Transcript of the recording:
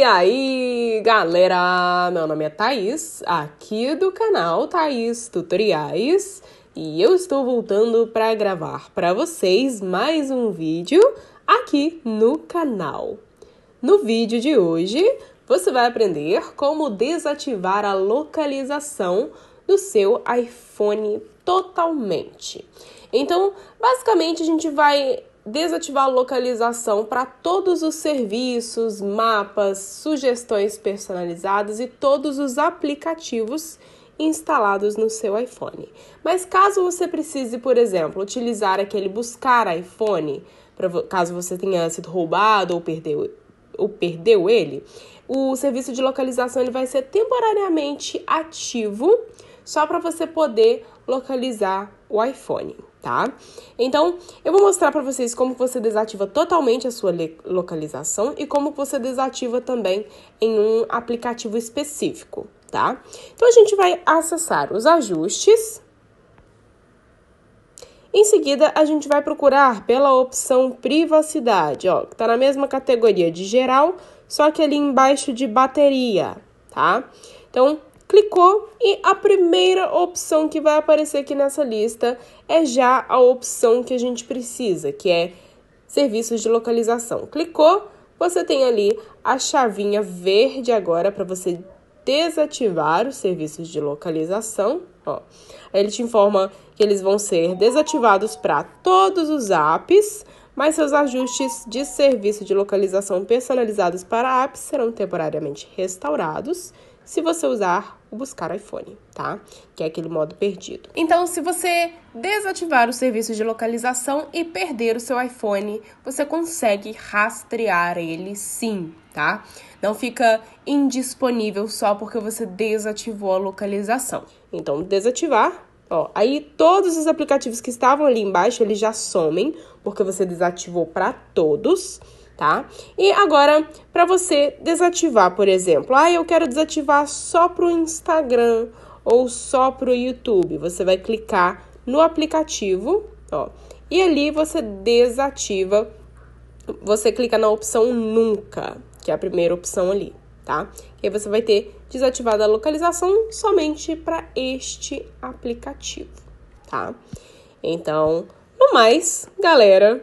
E aí, galera! Meu nome é Thaís, aqui do canal Thaís Tutoriais, e eu estou voltando para gravar para vocês mais um vídeo aqui no canal. No vídeo de hoje, você vai aprender como desativar a localização do seu iPhone totalmente. Então, basicamente, a gente vai desativar a localização para todos os serviços, mapas, sugestões personalizadas e todos os aplicativos instalados no seu iPhone. Mas caso você precise, por exemplo, utilizar aquele buscar iPhone, pra, caso você tenha sido roubado ou perdeu, ou perdeu ele, o serviço de localização ele vai ser temporariamente ativo só para você poder localizar o iPhone tá? Então, eu vou mostrar para vocês como você desativa totalmente a sua localização e como você desativa também em um aplicativo específico, tá? Então, a gente vai acessar os ajustes. Em seguida, a gente vai procurar pela opção privacidade, ó, que tá na mesma categoria de geral, só que ali embaixo de bateria, tá? Então, clicou e a primeira opção que vai aparecer aqui nessa lista é já a opção que a gente precisa, que é serviços de localização. Clicou, você tem ali a chavinha verde agora para você desativar os serviços de localização. Ó. ele te informa que eles vão ser desativados para todos os apps, mas seus ajustes de serviço de localização personalizados para apps serão temporariamente restaurados se você usar o buscar iPhone, tá? Que é aquele modo perdido. Então, se você desativar o serviço de localização e perder o seu iPhone, você consegue rastrear ele sim, tá? Não fica indisponível só porque você desativou a localização. Então, desativar Ó, aí todos os aplicativos que estavam ali embaixo, eles já somem, porque você desativou para todos tá? E agora, para você desativar, por exemplo, ah, eu quero desativar só para o Instagram ou só para o YouTube, você vai clicar no aplicativo, ó, e ali você desativa, você clica na opção Nunca, que é a primeira opção ali, tá? E aí você vai ter desativada a localização somente para este aplicativo, tá? Então, no mais, galera,